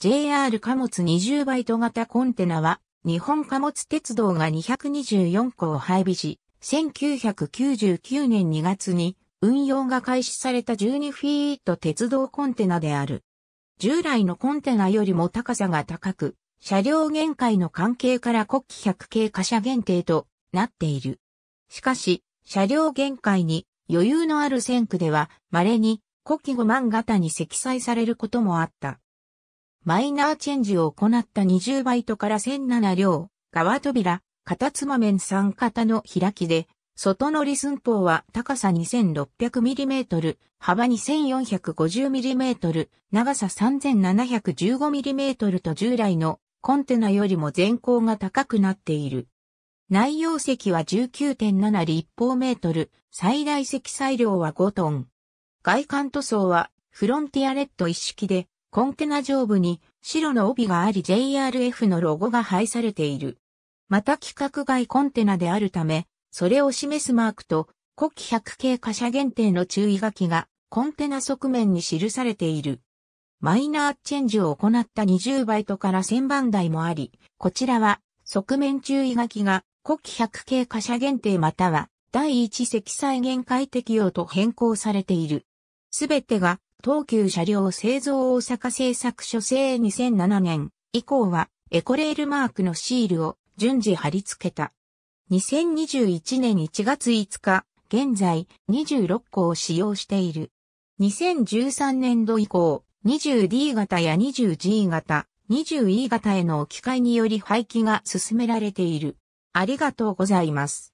JR 貨物20バイト型コンテナは、日本貨物鉄道が224個を配備し、1999年2月に運用が開始された12フィート鉄道コンテナである。従来のコンテナよりも高さが高く、車両限界の関係から国旗100系貨車限定となっている。しかし、車両限界に余裕のある線区では稀に国旗5万型に積載されることもあった。マイナーチェンジを行った20バイトから1007両、側扉、片つま面3型の開きで、外乗り寸法は高さ 2600mm、幅 2450mm、長さ 3715mm と従来のコンテナよりも全高が高くなっている。内容積は19.7立方メートル、最大積載量は5トン。外観塗装はフロンティアレッド一式で、コンテナ上部に白の帯があり JRF のロゴが配されている。また規格外コンテナであるため、それを示すマークと、古希100系貨車限定の注意書きがコンテナ側面に記されている。マイナーチェンジを行った20バイトから1000番台もあり、こちらは側面注意書きが古希100系貨車限定または第1積載限界適用と変更されている。すべてが東急車両製造大阪製作所製2007年以降はエコレールマークのシールを順次貼り付けた。2021年1月5日、現在26個を使用している。2013年度以降、20D 型や 20G 型、20E 型への置き換えにより廃棄が進められている。ありがとうございます。